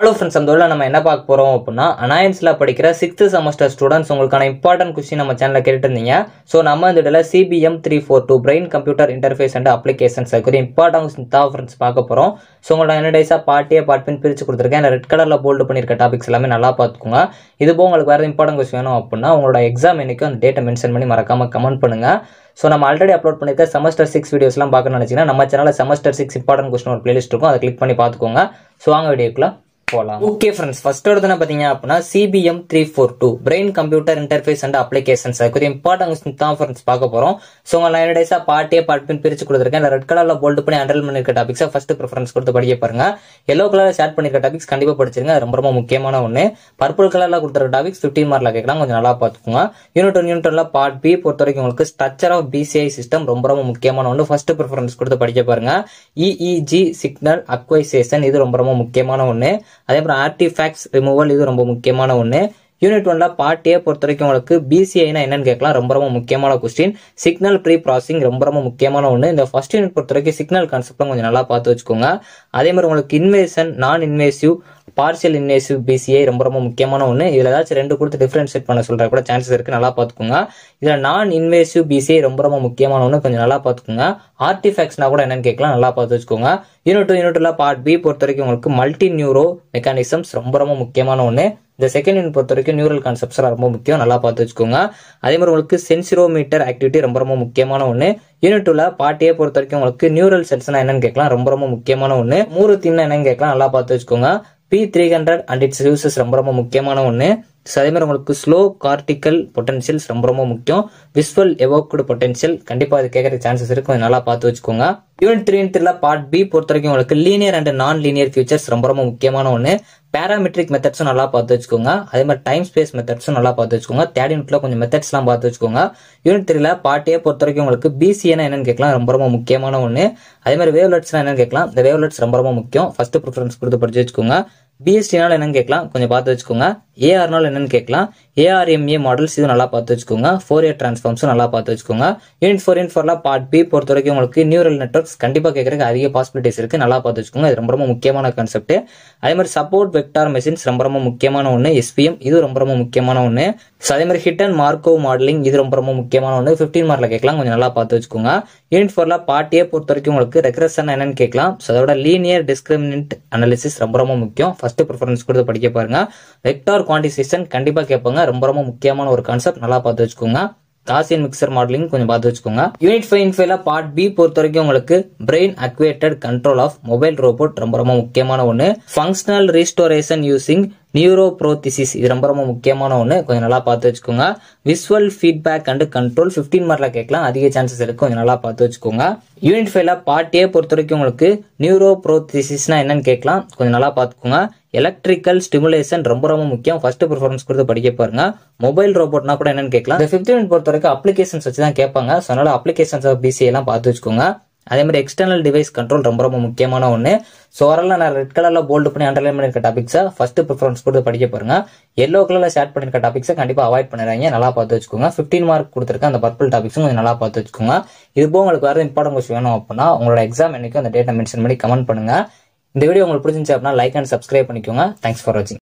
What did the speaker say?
hello friends அந்த நம்ம என்ன பார்க்க போகிறோம் அப்படின்னா அனாயன்ஸில் படிக்கிற சிக்ஸ்த்து செமஸ்டர் ஸ்டூடெண்ட்ஸ் உங்களுக்கான இம்பார்ட்டன்ட் கொஸ்டின் நம்ம சேனலில் கேட்டுருந்தீங்க ஸோ நம்ம இந்த இடத்துல CBM three four two brain computer interface and applications இருக்கிற இம்பார்ட்டன்ட் கொஸ்டின் தான் ஃப்ரெண்ட்ஸ் பார்க்க போகிறோம் ஸோ உங்களோட எனடைஸாக பார்ட்டியே பார்ட்பின் பிரித்து கொடுத்துருக்கேன் ரெட் கலரில் போல்டு பண்ணியிருக்க டாபிக்ஸ் எல்லாமே நல்லா பார்த்துக்கோங்க இதுபோல் உங்களுக்கு வேறு இம்பார்ட்டன் கொஸ்டின் வேணும் அப்படின்னா உங்களோட எக்ஸாம் இன்றைக்கும் அந்த டேட்டை மென்ஷன் பண்ணி மறக்காமல் கமெண்ட் பண்ணுங்கள் ஸோ நம்ம ஆல்ரெடி அப்லோட் பண்ணியிருக்க செமஸ்டர் சிக்ஸ் வீடியோஸ்லாம் பார்க்கணும்னு நினச்சிங்கன்னா நம்ம சேனலில் செமஸ்டர் சிக்ஸ் இம்பார்ட்டன்ட் கொஸ்டின் ஒரு பிளேலிஸ்ட் இருக்கும் அதை கிளிக் பண்ணி பார்த்துக்கோங்க ஸோ வாங்க வீடியோக்குள்ளே போலாம் ஓகே ஃப்ரெண்ட்ஸ் ஃபர்ஸ்ட் தானே பார்த்தீங்க அப்படின்னா CBM three four two computer interface and applications கொஞ்சம் இம்பார்ட்டன்ஸ் தான் ஃப்ரெண்ட்ஸ் பார்க்க போறோம் சோ உங்க லைன் டேஸாக பார்ட்டே பார்ட்பின் பிரிச்சு கொடுத்திருக்கேன் இல்லை ரெட் கலர்ல போல்டு பண்ணி ஹேண்டில் பண்ணிருக்க டாபிக்ஸை ஃபர்ஸ்ட் ப்ரிஃபரன்ஸ் கொடுத்து படிக்க பாருங்க எல்லோ கலர்ல ஸ்டார்ட் பண்ணிருக்க டாபிக்ஸ் கண்டிப்பாக படிச்சிருங்க ரொம்ப ரொம்ப முக்கியமான ஒன்று பர்பிள் கலர்ல கொடுத்திருக்க டாபிக்ஸ் 15 மார்க்ல கேட்கலாம் கொஞ்சம் நல்லா பாத்துக்கோங்க யூனிட் ஒன் யூனிட் ஒன்ல பார்ட் பி பொறுத்த வரைக்கும் உங்களுக்கு ஸ்ட்ரக்சர் ஆஃப் BCI சிஸ்டம் ரொம்ப ரொம்ப முக்கியமான ஒண்ணு ஃபர்ஸ்ட் ப்ரிஃபரன்ஸ் கொடுத்து படிக்க பாருங்க இஇஜி சிக்னல் அக்வைசேஷன் இது ரொம்ப ரொம்ப முக்கியமான ஒன்று அதே அப்புறம் ஆர்டிஃபேக்ட்ஸ் ரிமூவல் இது ரொம்ப முக்கியமான ஒன்று யூனிட் ஒன்ல பார்ட் ஏ பொறுத்த வரைக்கும் உங்களுக்கு பிசிஐனா என்னன்னு கேட்கலாம் ரொம்ப ரொம்ப முக்கியமான கொஸ்டின் சிக்னல் ப்ரீ ப்ராசஸிங் ரொம்ப ரொம்ப முக்கியமான ஒன்று இந்த ஃபர்ஸ்ட் யூனிட் பொறுத்த வரைக்கும் சிக்னல் கான்செப்ட்லாம் கொஞ்சம் நல்லா பார்த்து வச்சுக்கோங்க அதே மாதிரி உங்களுக்கு இன்வேஷன் நான் இன்வேசிவ் பார்சியல் இன்வேசிவ் பிசிஐ ரொம்ப ரொம்ப முக்கியமான ஒன்று இதில் ஏதாச்சும் ரெண்டு கொடுத்து டிஃப்ரென்ஷியேட் பண்ண சொல்கிற கூட சான்சஸ் இருக்குது நல்லா பார்த்துக்கோங்க இதில் நான் இன்வேசிவ் பிசிஐ ரொம்ப ரொம்ப முக்கியமான ஒன்று கொஞ்சம் நல்லா பார்த்துக்கோங்க ஆர்டிஃபேக்ட்ஸ்னா கூட என்னன்னு கேட்கலாம் நல்லா பார்த்து வச்சுக்கோங்க யூனிட் டூ யூனிட்ல பார்ட் பி பொறுத்த வரைக்கும் உங்களுக்கு மல்டி நியூரோ மெக்கானிசம்ஸ் ரொம்ப ரொம்ப முக்கியமான ஒன்று இந்த செகண்ட் யூனிட் பொறுத்த வரைக்கும் நியூரல் கான்செப்ட்ஸ்லாம் ரொம்ப முக்கியம் நல்லா பார்த்து வச்சுக்கோங்க அதே மாதிரி உங்களுக்கு சென்சிரோமீட்டர் ஆக்டிவிட்டி ரொம்ப ரொம்ப முக்கியமான ஒன்று யூனிட் டூல பாட்டியை பொறுத்த வரைக்கும் உங்களுக்கு நியூரல் செல்ஸ்னா என்னன்னு கேட்கலாம் ரொம்ப ரொம்ப முக்கியமான ஒன்று மூறு தீம்னா என்னன்னு கேட்கலாம் நல்லா பார்த்து வச்சுக்கோங்க P three hundred and its uses ரொம்ப ரொம்ப முக்கியமான ஒன்று ஸோ அதே மாதிரி உங்களுக்கு ஸ்லோ கார்டிக்கல் பொட்டன்ஷியல்ஸ் ரொம்ப ரொம்ப முக்கியம் விஸ்வல் எவோக்குடு பொட்டன்ஷியல் கண்டிப்பாக அது கேட்குற சான்சஸ் கொஞ்சம் நல்லா பார்த்து வச்சுக்கோங்க யூனிட் த்ரீ த்ரீல பார்ட் பி பொறுத்த வரைக்கும் உங்களுக்கு linear and non linear features ரொம்ப ரொம்ப முக்கியமான ஒன்று பேராமெட்ரிக் மெத்தட்ஸும் நல்லா பார்த்து வச்சுக்கோங்க அதே மாதிரி டைம் ஸ்பேஸ் மெத்தட்ஸும் நல்லா பார்த்து வச்சுக்கோங்க தேர்ட் யூனிட்ல கொஞ்சம் மெத்தட்ஸ்லாம் பார்த்து வச்சுக்கோங்க யூனிட் த்ரீல பார்ட் ஏ பொறுத்த வரைக்கும் உங்களுக்கு பிசிஎனா என்னன்னு கேட்கலாம் ரொம்ப ரொம்ப முக்கியமான ஒன்று அதே மாதிரி வேவ்லெட்ஸ்லாம் என்னன்னு கேட்கலாம் இந்த வேவ்லெட்ஸ் ரொம்ப ரொம்ப முக்கியம் ஃபர்ஸ்ட் ப்ரிஃபரன்ஸ் கொடுத்து படிச்சு வச்சுக்கோங்க பிஎஸ்டினால என்னன்னு கேட்கலாம் கொஞ்சம் பார்த்து வச்சுக்கோங்க ஏஆர்னால் என்னன்னு கேட்கலாம் ஏஆர்எம்ஏ மாடல்ஸ் இது நல்லா பார்த்து வச்சுக்கோங்க ஃபோர் இயர் ட்ரான்ஸ்ஃபார்ம்ஸும் நல்லா பார்த்து வச்சுக்கோங்க யூனிட் ஃபோர் யூனிட் ஃபோர்லாம் பார்ட் பி பொறுத்த வரைக்கும் உங்களுக்கு நியூரல் நெட்ஒர்க்ஸ் கண்டிப்பாக கேட்குறக்கு அதிக பாசிபிலிட்டிஸ் இருக்குது நல்லா பார்த்து வச்சுக்கோங்க இது ரொம்ப ரொம்ப முக்கியமான கான்செப்ட் அதே மாதிரி சப்போர்ட் வெக்டார் மெஷின்ஸ் ரொம்ப ரொம்ப முக்கியமான ஒன்று எஸ்பிஎம் இது ரொம்ப ரொம்ப முக்கியமான ஒன்று ஸோ அதே மாதிரி ஹிட் அண்ட் மார்க்கோ மாடலிங் இது ரொம்ப ரொம்ப முக்கியமான ஒன்று ஃபிஃப்டின் மார்க்கில் கேட்கலாம் கொஞ்சம் நல்லா பார்த்து வச்சுக்கோங்க யூனிட் ஃபோரில் பார்ட்டியை ஏ பொறுத்த வரைக்கும் உங்களுக்கு ரெக்ரஷன் என்னன்னு கேட்கலாம் ஸோ அதோட லீனியர் டிஸ்கிரிமினன்ட் அனாலிசிஸ் ரொம்ப ரொம்ப முக்கியம் ஃபர்ஸ்ட் ப்ரிஃபரன்ஸ் கொடுத்து படிக்க பாருங்க வெக்டார் குவான்டிசேஷன் கண்டிப்பாக கேட்பாங்க ரொம்ப ரொம்ப முக்கியமான ஒரு கான்செப்ட் நல்லா பார்த்து வச்சுக்கோங்க காசியன் மிக்சர் மாடலிங் கொஞ்சம் பார்த்து வச்சுக்கோங்க யூனிட் ஃபைவ் இன் ஃபைவ்ல பார்ட் பி பொறுத்த வரைக்கும் உங்களுக்கு brain actuated control of mobile robot ரொம்ப ரொம்ப முக்கியமான ஒன்று functional restoration using neuro prosthesis இது ரொம்ப ரொம்ப முக்கியமான ஒன்று கொஞ்சம் நல்லா பார்த்து வச்சுக்கோங்க visual feedback and control fifteen மார்க்ல கேட்கலாம் அதிக சான்சஸ் இருக்கு கொஞ்சம் நல்லா பார்த்து வச்சுக்கோங்க யூனிட் ஃபைவ்ல பார்ட் ஏ பொறுத்த வரைக்கும் உங்களுக்கு நியூரோ ப்ரோத்திசிஸ்னா என்னன்னு கேட்கலாம் கொஞ்சம் நல்லா பார்த்துக்கோங்க எலக்ட்ரிக்கல் ஸ்டிமுலேஷன் ரொம்ப ரொம்ப முக்கியம் ஃபர்ஸ்ட் ப்ரிஃபரன்ஸ் கொடுத்து படிக்க பாருங்க மொபைல் ரோபோட்னா கூட என்னன்னு கேட்கலாம் இந்த ஃபிஃப்த் பொறுத்த வரைக்கும் அப்ளிகேஷன்ஸ் வச்சு தான் கேட்பாங்க ஸோ அதனால அப்ளிகேஷன்ஸ் ஆஃப் பிசி எல்லாம் பார்த்து வச்சுக்கோங்க அதே மாதிரி எக்ஸ்டர்னல் டிவைஸ் கண்ட்ரோல் ரொம்ப ரொம்ப முக்கியமான ஒன்று ஸோ வரலாம் நான் ரெட் கலரில் போல்டு பண்ணி அண்டர்லைன் பண்ணியிருக்க டாபிக்ஸா ஃபர்ஸ்ட் ப்ரிஃபரன்ஸ் கொடுத்து படிக்க பாருங்க எல்லோ கலரில் ஷேர் பண்ணிருக்க டாபிக்ஸை கண்டிப்பாக அவாய்ட் பண்ணிடுறாங்க நல்லா பார்த்து வச்சுக்கோங்க ஃபிஃப்டின் மார்க் கொடுத்துருக்க அந்த பர்பிள் டாபிக்ஸும் கொஞ்சம் நல்லா பார்த்து வச்சுக்கோங்க போக உங்களுக்கு வேறு இம்பார்ட்டன் கொஸ்டின் வேணும் அப்படின்னா உங்களோட எக்ஸாம் என்னைக்கு அந்த டேட்டை மென்ஷன் பண்ணி கமெண்ட் பண்ணுங்கள் இந்த வீடியோ உங்களுக்கு பிடிச்சிருந்துச்சு அப்படின்னா லைக் அண்ட் சப்ஸ்கிரைப் பண்ணிக்கோங்க தேங்க்ஸ் ஃபார் வாட்சிங்